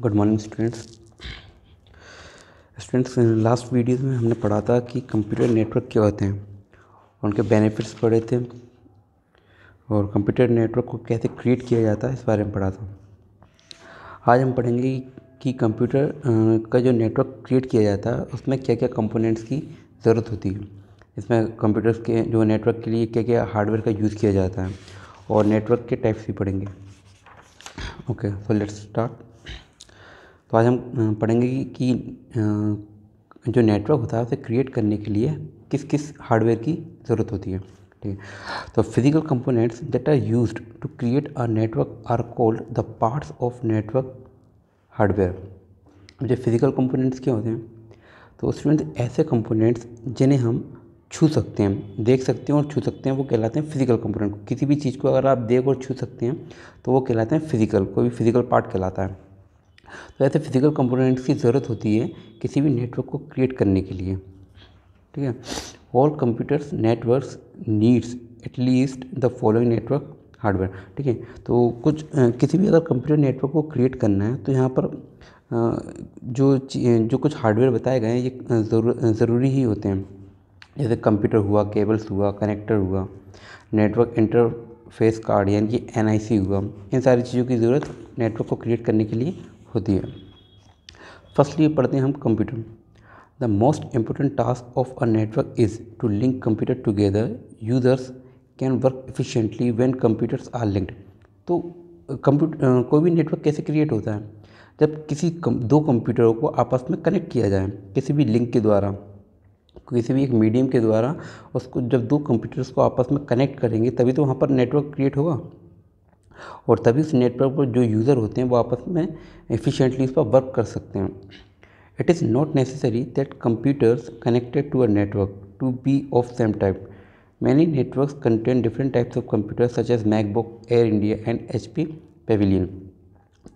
Good morning students students last video में हमने पढ़ा था कि कंप्यूटर नेटवर्क क्या होते हैं उनके बेनिफिट्स पढ़े थे और कंप्यूटर नेटवर्क को कैसे क्रिएट किया जाता है इस बारे में पढ़ा था आज हम पढ़ेंगे कि कंप्यूटर का जो नेटवर्क क्रिएट किया जाता है उसमें क्या क्या कंपोनेंट्स की ज़रूरत होती है इसमें कंप्यूटर्स के जो नेटवर्क के लिए क्या क्या हार्डवेयर का यूज़ किया जाता है और नेटवर्क के टाइप्स भी पढ़ेंगे ओके सो लेट्स स्टार्ट तो आज हम पढ़ेंगे कि, जो नेटवर्क होता है उसे क्रिएट करने के लिए किस किस हार्डवेयर की ज़रूरत होती है ठीक है तो physical components that are used to create a network are called the parts of network hardware जो फिजिकल कंपोनेंट्स क्या होते हैं तो उसमें ऐसे कंपोनेंट्स जिन्हें हम छू सकते हैं देख सकते हैं और छू सकते हैं वो कहलाते हैं फिजिकल कंपोनेंट किसी भी चीज़ को अगर आप देख और छू सकते हैं तो वो कहलाते हैं फिजिकल कोई भी फिजिकल पार्ट कहलाता है तो ऐसे फिजिकल कंपोनेंट्स की ज़रूरत होती है किसी भी नेटवर्क को क्रिएट करने के लिए ठीक है all computers networks needs at least the following network hardware ठीक है तो कुछ किसी भी अगर कंप्यूटर नेटवर्क को क्रिएट करना है तो यहाँ पर जो जो कुछ हार्डवेयर बताए गए हैं ये ज़रूर ज़रूरी ही होते हैं जैसे कंप्यूटर हुआ केबल्स हुआ कनेक्टर हुआ नेटवर्क इंटरफेस कार्ड यानी कि एन हुआ इन सारी चीज़ों की ज़रूरत नेटवर्क को क्रिएट करने के लिए होती है फर्स्टली पढ़ते हैं हम computer the most important task of a network is to link computer together users can work efficiently when computers are linked तो कंप्यूटर कोई भी नेटवर्क कैसे क्रिएट होता है जब किसी कम, दो कंप्यूटरों को आपस में कनेक्ट किया जाए किसी भी लिंक के द्वारा किसी भी एक मीडियम के द्वारा उसको जब दो कंप्यूटर्स को आपस में कनेक्ट करेंगे तभी तो वहाँ पर नेटवर्क क्रिएट होगा और तभी उस नेटवर्क पर जो यूज़र होते हैं वो आपस में एफिशिएंटली उस पर वर्क कर सकते हैं it is not necessary that computers connected to a network to be of same type many network contain different types of computers such as air India and H P pavilion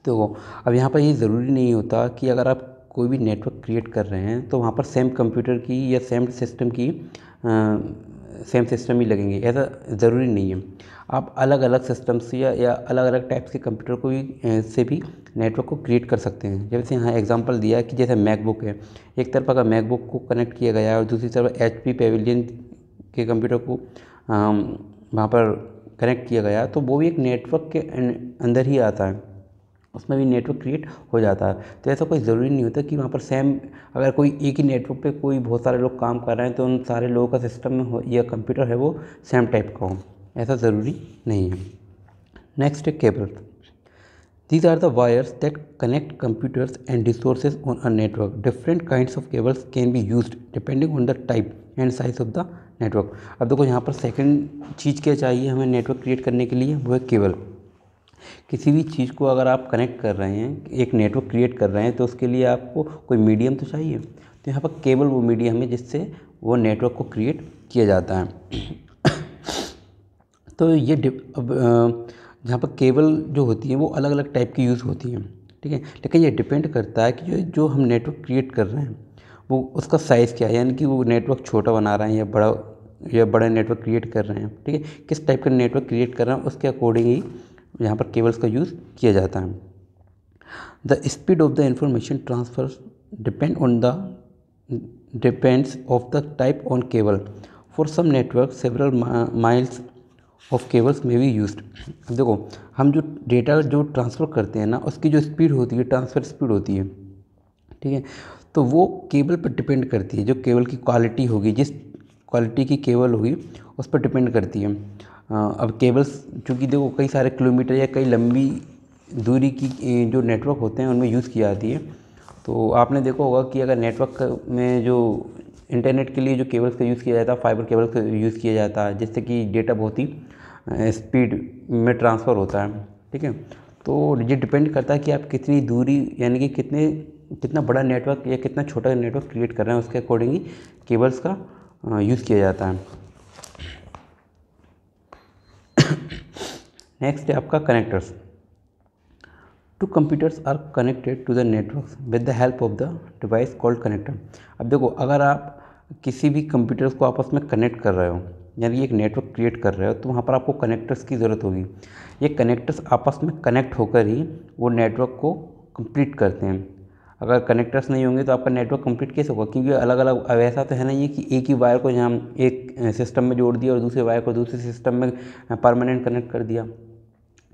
तो अब यहाँ पर ये ज़रूरी नहीं होता कि अगर आप कोई भी नेटवर्क क्रिएट कर रहे हैं तो वहाँ पर सेम कंप्यूटर की या सेम सिस्टम की सेम सिस्टम ही लगेंगे ऐसा ज़रूरी नहीं है आप अलग अलग सिस्टम से या, या अलग अलग टाइप्स के कंप्यूटर को भी से भी नेटवर्क को क्रिएट कर सकते हैं जैसे यहाँ एग्जांपल दिया कि जैसे मैकबुक है एक तरफ अगर मैकबुक को कनेक्ट किया गया है और दूसरी तरफ एच पी पेविलियन के कंप्यूटर को वहाँ पर कनेक्ट किया गया तो वो भी एक नेटवर्क के अंदर ही आता है उसमें भी नेटवर्क क्रिएट हो जाता है तो ऐसा कोई ज़रूरी नहीं होता कि वहाँ पर सेम अगर कोई एक ही नेटवर्क पे कोई बहुत सारे लोग काम कर रहे हैं तो उन सारे लोगों का सिस्टम में हो या कंप्यूटर है वो सेम टाइप का हो ऐसा ज़रूरी नहीं है नेक्स्ट है cable these are the wires that connect computers and resource on a network different kind of cables can be use depending on the type and size of the network अब देखो यहाँ पर सेकेंड चीज़ क्या चाहिए हमें network create करने के लिए वो है केबल किसी भी चीज़ को अगर आप कनेक्ट कर रहे हैं एक नेटवर्क क्रिएट कर रहे हैं तो उसके लिए आपको कोई मीडियम तो चाहिए तो यहाँ पर केबल वो मीडियम है जिससे वो नेटवर्क को क्रिएट किया जाता है तो ये अब जहाँ पर केबल जो होती है वो अलग अलग टाइप की यूज़ होती हैं ठीक है लेकिन ये डिपेंड करता है कि जो जो हम नेटवर्क क्रिएट कर रहे हैं वो उसका साइज़ क्या है यानी कि वो नेटवर्क छोटा बना रहे हैं या बड़ा या बड़ा नेटवर्क क्रिएट कर रहे हैं ठीक है किस टाइप का नेटवर्क क्रिएट कर रहे हैं उसके अकॉर्डिंग ही यहाँ पर केबल्स का यूज़ किया जाता है the speed of the information transfer depend on the depends of the type on cable for some network several miles of cables में भी यूज देखो हम जो डेटा जो ट्रांसफ़र करते हैं ना उसकी जो स्पीड होती है ट्रांसफ़र स्पीड होती है ठीक है तो वो केबल पर डिपेंड करती है जो केबल की क्वालिटी होगी जिस क्वालिटी की केबल होगी उस पर डिपेंड करती है हाँ, अब केबल्स चूँकि देखो कई सारे किलोमीटर या कई लंबी दूरी की जो नेटवर्क होते हैं उनमें यूज़ की जाती है तो आपने देखा होगा कि अगर नेटवर्क में जो इंटरनेट के लिए जो केबल्स का यूज़ किया जाता है फाइबर केबल्स का यूज़ किया जाता है जिससे कि डेटा बहुत ही स्पीड में ट्रांसफ़र होता है ठीक है तो ये डिपेंड करता है कि आप कितनी दूरी यानी कि कितने कितना बड़ा नेटवर्क या कितना छोटा नेटवर्क क्रिएट कर रहे हैं उसके अकॉर्डिंग ही केबल्स का यूज़ किया जाता है नेक्स्ट है आपका connectors to computers are connected to the network with the help of the device called connector अब देखो अगर आप किसी भी कंप्यूटर्स को आपस में कनेक्ट कर रहे हो यानी एक नेटवर्क क्रिएट कर रहे हो तो वहाँ पर आपको कनेक्टर्स की ज़रूरत होगी ये कनेक्टर्स आपस में कनेक्ट होकर ही वो नेटवर्क को कंप्लीट करते हैं अगर कनेक्टर्स नहीं होंगे तो आपका नेटवर्क कंप्लीट कैसे होगा क्योंकि अलग अलग अब ऐसा तो है ना ये कि एक ही वायर को यहाँ एक सिस्टम में जोड़ दिया और दूसरे वायर को दूसरे सिस्टम में परमानेंट हाँ, कनेक्ट कर दिया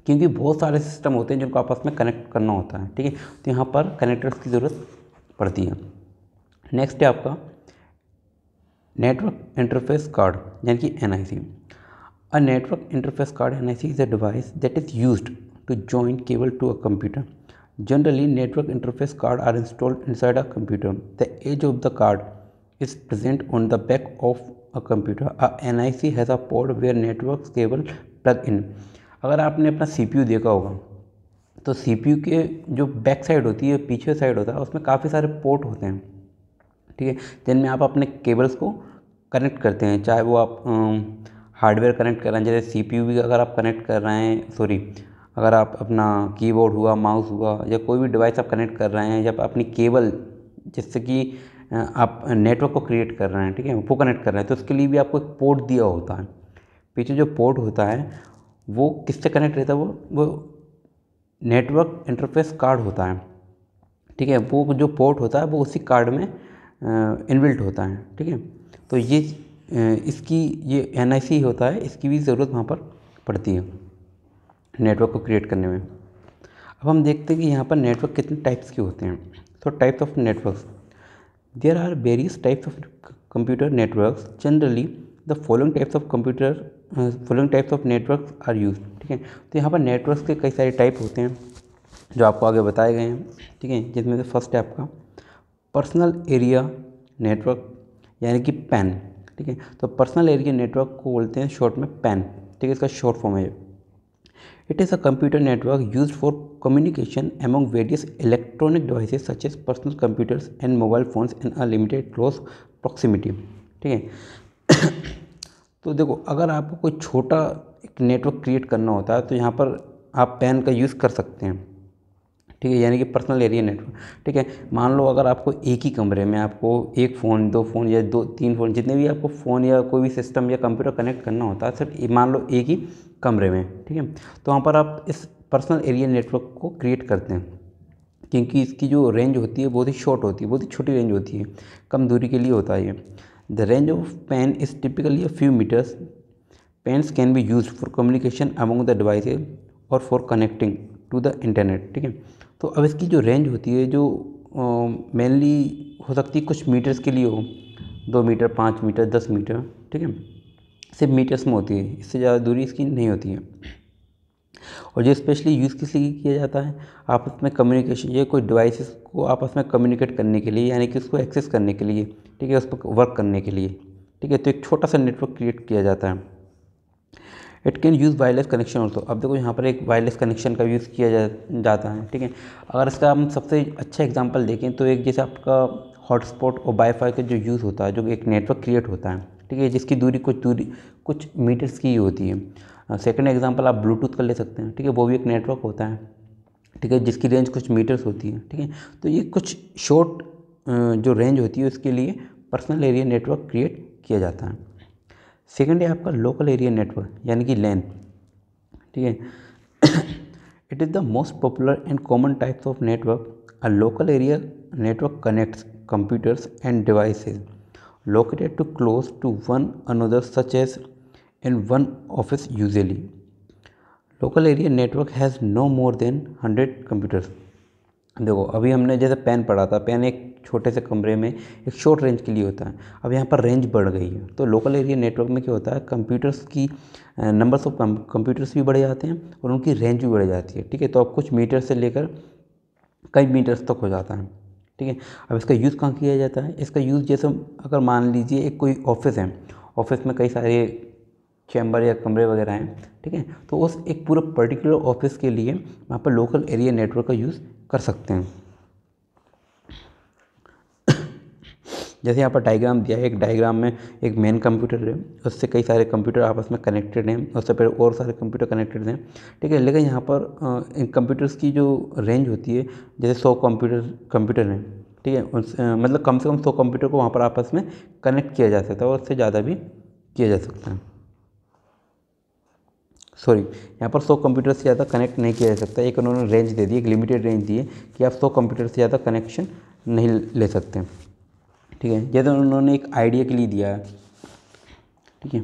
क्योंकि बहुत सारे सिस्टम होते हैं जिनको आपस में कनेक्ट करना होता है ठीक है तो यहाँ पर कनेक्टर्स की ज़रूरत पड़ती है नेक्स्ट है आपका नेटवर्क इंटरफेस कार्ड यानी कि N I C a network interface card N I C is a device that is use to join cable to a computer generally network interface card are installed inside a computer the edge of the card is present on the back of a computer a N I C has a port where network cable plug in अगर आपने अपना सी देखा होगा तो सी के जो back side होती है पीछे साइड होता है उसमें काफ़ी सारे पोर्ट होते हैं ठीक है जिनमें आप अपने केबल्स को कनेक्ट करते हैं चाहे वो आप हार्डवेयर कनेक्ट कर रहे हैं जैसे सी पी भी अगर आप कनेक्ट कर रहे हैं सॉरी अगर आप अपना कीबोर्ड हुआ माउस हुआ या कोई भी डिवाइस आप कनेक्ट कर रहे हैं जब अपनी केबल जिससे कि आप नेटवर्क को क्रिएट कर रहे हैं ठीक है वो कनेक्ट कर रहे हैं तो उसके लिए भी आपको एक पोर्ट दिया होता है पीछे जो पोर्ट होता है वो किससे कनेक्ट रहता है वो वो नेटवर्क इंटरफेस कार्ड होता है ठीक है वो जो पोर्ट होता है वो उसी कार्ड में इनबिल्ट होता है ठीक है तो ये इसकी ये एन होता है इसकी भी ज़रूरत वहाँ पर पड़ती है नेटवर्क को क्रिएट करने में अब हम देखते हैं कि यहाँ पर नेटवर्क कितने टाइप्स के होते हैं तो types of networks there are various types of computer networks generally the following types of computer following types of network are use ठीक है तो यहाँ पर नेटवर्क्स के कई सारे टाइप होते हैं जो आपको आगे बताए गए हैं ठीक है जिसमें से फर्स्ट है आपका पर्सनल एरिया नेटवर्क यानी कि पैन ठीक है तो पर्सनल एरिया नेटवर्क को बोलते हैं शॉर्ट में पैन ठीक है इसका शॉर्ट फॉर्म है it is a computer network use for communication among various electronic device such as personal computers and mobile phones and unlimited close close ठीक है तो देखो अगर आपको कोई छोटा एक नेटवर्क क्रिएट करना होता है तो यहाँ पर आप पैन का यूज़ कर सकते हैं ठीक है यानी कि पर्सनल एरिया नेटवर्क ठीक है मान लो अगर आपको एक ही कमरे में आपको एक फ़ोन दो फ़ोन या दो तीन फ़ोन जितने भी आपको फ़ोन या कोई भी सिस्टम या कंप्यूटर कनेक्ट करना होता है सिर्फ मान लो एक ही कमरे में ठीक है तो वहाँ पर आप इस पर्सनल एरिया नेटवर्क को क्रिएट करते हैं क्योंकि इसकी जो रेंज होती है बहुत ही शॉर्ट होती है बहुत ही छोटी रेंज होती है कम दूरी के लिए होता है ये The range of pen is typically a few meters. Pens can be used for communication among the devices और for connecting to the internet ठीक है तो अब इसकी जो रेंज होती है जो मेनली हो सकती है कुछ मीटर्स के लिए हो दो मीटर पाँच मीटर दस मीटर ठीक है सिर्फ मीटर्स में होती है इससे ज़्यादा दूरी इसकी नहीं होती है और ये स्पेशली यूज़ किस लिए किया जाता है आपस में कम्युनिकेशन ये कोई डिवाइसेस को आपस में कम्युनिकेट करने के लिए यानी कि उसको एक्सेस करने के लिए ठीक है उस पर वर्क करने के लिए ठीक है तो एक छोटा सा नेटवर्क क्रिएट किया जाता है it can use wireless connection also अब देखो यहाँ पर एक वायरलेस कनेक्शन का यूज़ किया जा, जाता है ठीक है अगर इसका हम सबसे अच्छा एग्जाम्पल देखें तो एक जैसे आपका हॉटस्पॉट और वाईफाई का जो यूज़ होता है जो एक नेटवर्क क्रिएट होता है ठीक है जिसकी दूरी कुछ दूरी कुछ मीटर्स की ही होती है सेकेंड एग्जाम्पल आप ब्लूटूथ का ले सकते हैं ठीक है वो भी एक नेटवर्क होता है ठीक है जिसकी रेंज कुछ मीटर्स होती है ठीक है तो ये कुछ शॉर्ट जो रेंज होती है उसके लिए पर्सनल एरिया नेटवर्क क्रिएट किया जाता है सेकेंड है आपका लोकल एरिया नेटवर्क यानी कि लैन ठीक है it is the most popular and common types of network a local area network connects computers and devices located to close to one another such as in one office usually. Local area network has no more than hundred computers देखो अभी हमने जैसे pen पढ़ा था pen एक छोटे से कमरे में एक शॉर्ट रेंज के लिए होता है अब यहाँ पर रेंज बढ़ गई है तो लोकल एरिया नेटवर्क में क्या होता है कंप्यूटर्स की नंबर्स ऑफ कंप्यूटर्स भी बढ़ जाते हैं और उनकी रेंज भी बढ़ जाती है ठीक है तो अब कुछ मीटर से लेकर कई मीटर्स तक हो जाता है ठीक है अब इसका यूज़ कहाँ किया जाता है इसका यूज़ जैसे अगर मान लीजिए एक कोई ऑफिस है ऑफिस में कई सारे चैम्बर या कमरे वगैरह हैं ठीक है तो उस एक पूरा पर्टिकुलर ऑफिस के लिए वहाँ पर लोकल एरिया नेटवर्क का यूज़ कर सकते हैं जैसे यहाँ पर डायग्राम दिया है एक डायग्राम में एक मेन कंप्यूटर है उससे कई सारे कंप्यूटर आपस में कनेक्टेड हैं उससे फिर और सारे कंप्यूटर कनेक्टेड हैं ठीक है लेकिन यहाँ पर इन कंप्यूटर्स की जो रेंज होती है जैसे सौ कंप्यूटर कंप्यूटर हैं ठीक है उस मतलब कम से कम सौ कंप्यूटर को वहाँ पर आपस में कनेक्ट किया जा सकता है और उससे ज़्यादा भी किया जा सकता है सॉरी यहाँ पर 100 कंप्यूटर से ज़्यादा कनेक्ट नहीं किया जा सकता एक उन्होंने रेंज दे दी एक लिमिटेड रेंज दी है कि आप 100 कंप्यूटर से ज़्यादा कनेक्शन नहीं ले सकते ठीक है जैसे उन्होंने एक आइडिया के लिए दिया है ठीक है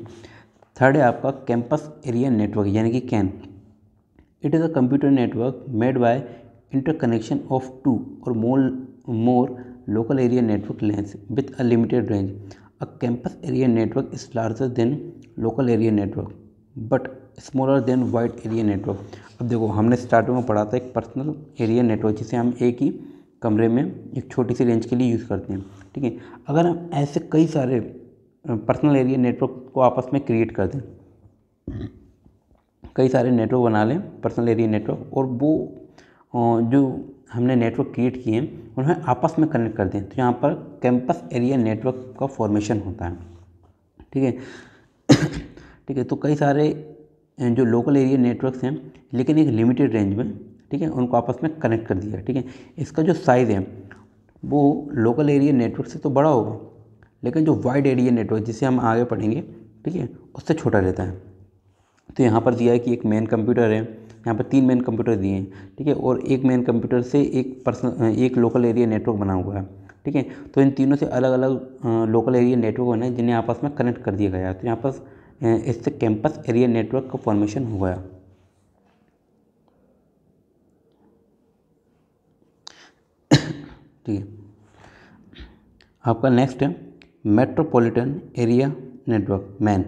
थर्ड है आपका कैंपस एरिया नेटवर्क यानी कि CAN it is a computer network made by interconnection of two और more more local area network LANs with a limited range a campus area network is larger than local area network but smaller than wide area network अब देखो हमने starting में पढ़ा था एक personal area network जिसे हम एक ही कमरे में एक छोटी सी रेंज के लिए यूज़ करते हैं ठीक है अगर हम ऐसे कई सारे पर्सनल एरिया नेटवर्क को आपस में क्रिएट कर दें कई सारे नेटवर्क बना लें पर्सनल एरिया नेटवर्क और वो जो हमने नेटवर्क क्रिएट किए हैं उन्हें आपस में कनेक्ट कर दें तो यहाँ पर कैंपस एरिया नेटवर्क का फॉर्मेशन होता है ठीक है ठीक है तो कई सारे जो लोकल एरिया नेटवर्क्स हैं लेकिन एक लिमिटेड रेंज में ठीक है उनको आपस में कनेक्ट कर दिया ठीक है इसका जो साइज़ है वो लोकल एरिया नेटवर्क से तो बड़ा होगा लेकिन जो वाइड एरिया नेटवर्क जिसे हम आगे पढ़ेंगे ठीक है उससे छोटा रहता है तो यहाँ पर दिया है कि एक मेन कंप्यूटर है यहाँ पर तीन मेन कंप्यूटर दिए हैं ठीक है और एक मेन कंप्यूटर से एक पर्सन एक लोकल एरिया नेटवर्क बना हुआ है ठीक है तो इन तीनों से अलग अलग लोकल एरिया नेटवर्क बने जिन्हें आपस में कनेक्ट कर दिया गया है तो यहाँ पर इससे कैंपस एरिया नेटवर्क का फॉर्मेशन हुआ है ठीक है आपका नेक्स्ट है मेट्रोपॉलिटन एरिया नेटवर्क मैन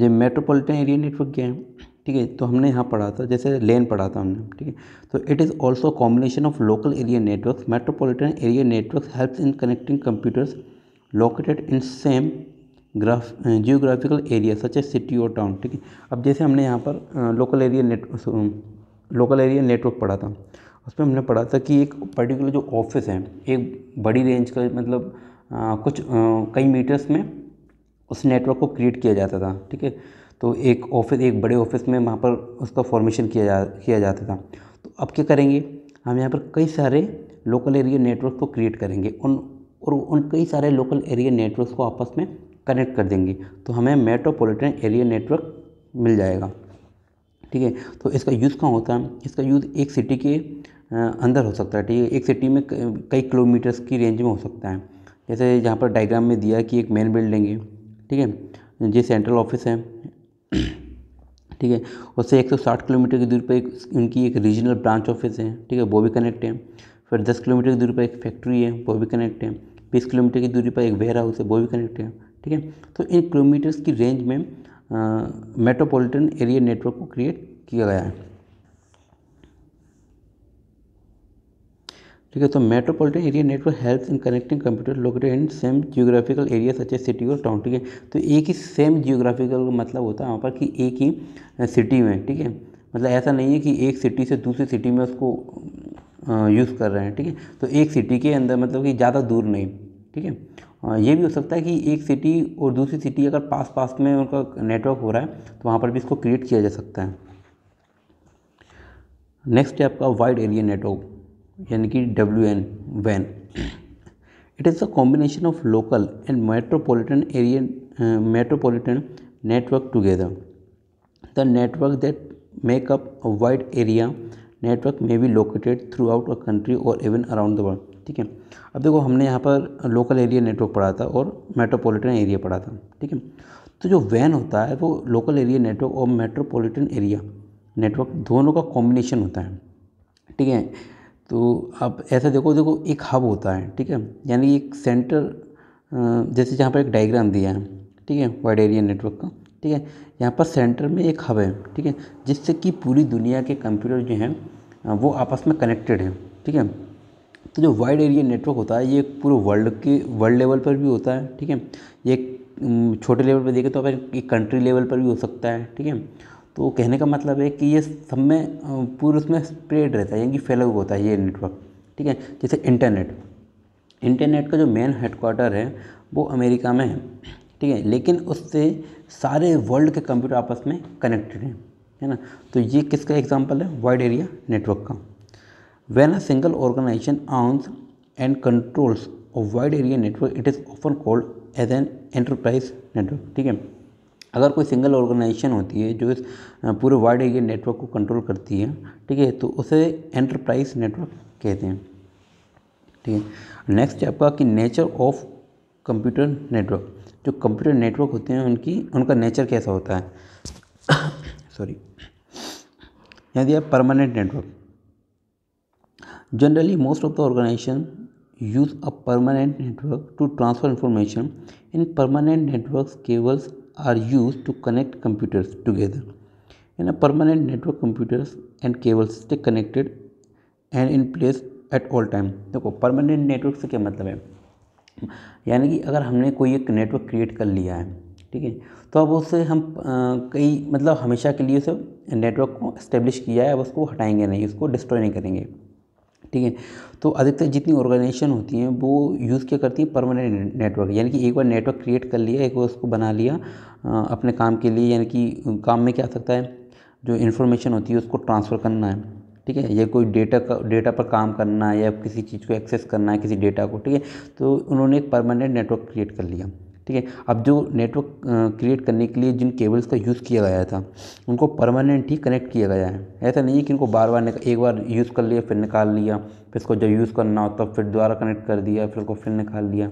जो मेट्रोपॉलिटन एरिया नेटवर्क क्या है ठीक है तो हमने यहाँ पढ़ा था जैसे लेन पढ़ा था हमने ठीक है तो it is also combination of local area network metropolitan area network helps in connecting computers located in same graph geographical area such a city और टाउन ठीक है अब जैसे हमने यहाँ पर local area net local area network पढ़ा था उसमें हमने पढ़ा था कि एक पर्टिकुलर जो ऑफिस है एक बड़ी रेंज का मतलब आ, कुछ आ, कई मीटर्स में उस नेटवर्क को क्रिएट किया जाता था ठीक है तो एक ऑफिस एक बड़े ऑफिस में वहाँ पर उसका फॉर्मेशन किया जा किया जाता था तो अब क्या करेंगे हम यहाँ पर कई सारे लोकल एरिया नेटवर्क को क्रिएट करेंगे उन और उन कई सारे लोकल एरिया नेटवर्क को आपस में कनेक्ट कर देंगे तो हमें मेट्रोपॉलिटन एरिया नेटवर्क मिल जाएगा ठीक है तो इसका यूज़ कहाँ होता है इसका यूज़ एक सिटी के अंदर हो सकता है ठीक है एक सिटी में कई किलोमीटर्स की रेंज में हो सकता है जैसे यहाँ पर डायग्राम में दिया कि एक मेन बिल्डिंग है ठीक है जो सेंट्रल ऑफिस है ठीक है उससे 160 किलोमीटर की दूरी पर एक उनकी एक रीजनल ब्रांच ऑफिस है ठीक है वो भी कनेक्ट है फिर 10 किलोमीटर की दूरी पर एक फैक्ट्री है वो भी कनेक्ट है बीस किलोमीटर की दूरी पर एक वेयर हाउस है वो भी कनेक्ट है ठीक है तो इन किलोमीटर्स की रेंज में मेट्रोपॉलिटन एरिया नेटवर्क को क्रिएट किया गया है ठीक है तो metropolitan area network help in connecting computer located in same geographical area such city और टाउन ठीक है तो एक ही सेम जियोग्राफिकल मतलब होता है वहाँ पर कि एक ही सिटी में ठीक है मतलब ऐसा नहीं है कि एक सिटी से दूसरी सिटी में उसको यूज़ कर रहे हैं ठीक है तो एक सिटी के अंदर मतलब कि ज़्यादा दूर नहीं ठीक है ये भी हो सकता है कि एक सिटी और दूसरी सिटी अगर पास पास में उनका नेटवर्क हो रहा है तो वहाँ पर भी इसको क्रिएट किया जा सकता है नेक्स्ट है आपका वाइड एरिया नेटवर्क यानी कि डब्ल्यू एन वैन it is a combination of local and metropolitan area metropolitan network together the network that make up wide area network may be located throughout a country और even around the world ठीक है अब देखो हमने यहाँ पर local area network पढ़ा था और मेट्रोपॉलिटन एरिया पढ़ा था ठीक है तो जो वैन होता है वो लोकल एरिया नेटवर्क और मेट्रोपॉलिटन एरिया नेटवर्क दोनों का कॉम्बिनेशन होता है ठीक है तो आप ऐसा देखो देखो एक हब होता है ठीक है यानी एक सेंटर जैसे जहाँ पर एक डायग्राम दिया है ठीक है वाइड एरिया नेटवर्क का ठीक है यहाँ पर सेंटर में एक हब है ठीक है जिससे कि पूरी दुनिया के कंप्यूटर जो हैं वो आपस में कनेक्टेड हैं ठीक है तो जो वाइड एरिया नेटवर्क होता है ये पूरे वर्ल्ड के वर्ल्ड लेवल पर भी होता है ठीक है ये छोटे लेवल पर देखें तो अगर एक कंट्री लेवल पर भी हो सकता है ठीक है तो कहने का मतलब है कि ये सब में पूरे उसमें स्प्रेड रहता है यानी कि फैला हुआ होता है ये नेटवर्क ठीक है जैसे इंटरनेट इंटरनेट का जो मेन हेडक्वार्टर है वो अमेरिका में है ठीक है लेकिन उससे सारे वर्ल्ड के कंप्यूटर आपस में कनेक्टेड हैं है ना तो ये किसका एग्जाम्पल है वाइड एरिया नेटवर्क का When a single organization owns and controls a wide area network, it is often called as an enterprise network. ठीक है अगर कोई सिंगल ऑर्गेनाइजेशन होती है जो इस पूरे वाइड एरिया नेटवर्क को कंट्रोल करती है ठीक है तो उसे एंटरप्राइज नेटवर्क कहते हैं ठीक है नेक्स्ट आपका कि नेचर ऑफ कंप्यूटर नेटवर्क जो कंप्यूटर नेटवर्क होते हैं उनकी उनका नेचर कैसा होता है सॉरी यदि आप permanent network Generally, most of the organizations use a permanent network to transfer information. In permanent networks, cables are used to connect computers together. In a permanent network, computers and cables stay connected and in place at all time देखो permanent network से क्या मतलब है यानी कि अगर हमने कोई एक नेटवर्क क्रिएट कर लिया है ठीक है तो अब उससे हम आ, कई मतलब हमेशा के लिए उसे नेटवर्क को इस्टेब्लिश किया है अब उसको हटाएंगे नहीं उसको डिस्ट्रॉय नहीं करेंगे ठीक है तो अधिकतर जितनी ऑर्गेनाइजेशन होती हैं वो यूज़ क्या करती हैं परमानेंट नेटवर्क यानी कि एक बार नेटवर्क क्रिएट कर लिया एक बार उसको बना लिया अपने काम के लिए यानी कि काम में क्या आ सकता है जो इन्फॉर्मेशन होती है उसको ट्रांसफ़र करना है ठीक है या कोई डेटा का डेटा पर काम करना है या किसी चीज़ को एक्सेस करना है किसी डेटा को ठीक है तो उन्होंने एक परमानेंट नेटवर्क क्रिएट कर लिया ठीक है अब जो नेटवर्क क्रिएट करने के लिए जिन केबल्स का यूज़ किया गया था उनको परमानेंट ही कनेक्ट किया गया है ऐसा नहीं है कि उनको बार बार एक बार यूज़ कर लिया फिर निकाल लिया फिर इसको जब यूज़ करना हो तब फिर दोबारा कनेक्ट कर दिया फिर उसको फिर निकाल लिया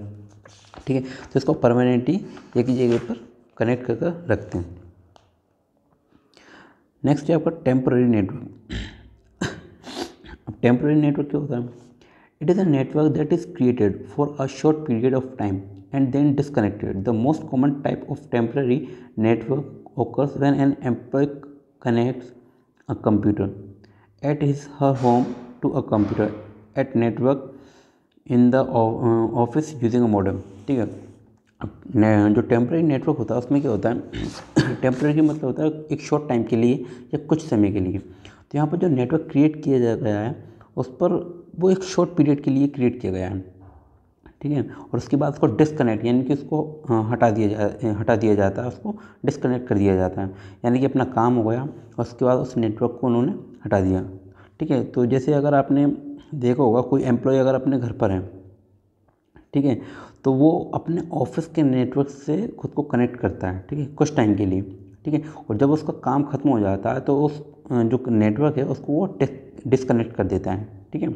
ठीक है तो इसको परमानेंट ही एक ही जगह पर कनेक्ट कर, रखते हैं नेक्स्ट है आपका टेम्प्रेरी नेटवर्क अब टेम्प्रेरी नेटवर्क क्या होता है it is a network that is created for a short period of time and then disconnected. The most common type of temporary network occurs when an employee connects a computer at his her home to a computer at network in the office using a modem. ठीक है जो temporary network होता है उसमें क्या होता है temporary मतलब होता है एक शॉर्ट टाइम के लिए या कुछ समय के लिए तो यहाँ पर जो नेटवर्क क्रिएट किया गया है उस पर वो एक शॉर्ट पीरियड के लिए क्रिएट किया गया है ठीक है और उसके बाद उसको डिसकनेक्ट यानी कि उसको हाँ, हटा दिया जा हटा दिया जाता है उसको डिसकनेक्ट कर दिया जाता है यानी कि अपना काम हो गया और उसके बाद उस नेटवर्क को उन्होंने हटा दिया ठीक है तो जैसे अगर आपने देखा होगा कोई एम्प्लॉय अगर अपने घर पर है ठीक है तो वो अपने ऑफिस के नेटवर्क से खुद को कनेक्ट करता है ठीक है कुछ टाइम के लिए ठीक है और जब उसका काम ख़त्म हो जाता है तो उस जो नेटवर्क है उसको वो डिसकनेक्ट कर देता है ठीक है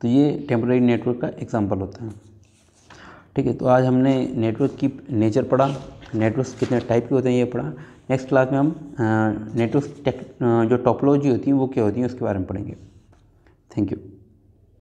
तो ये टेम्प्रेरी नेटवर्क का एग्ज़ाम्पल होता है ठीक है तो आज हमने नेटवर्क की नेचर पढ़ा नेटवर्क्स कितने टाइप के होते हैं ये पढ़ा नेक्स्ट क्लास में हम नेटवर्क जो टॉपोलॉजी होती है वो क्या होती है उसके बारे में पढ़ेंगे थैंक यू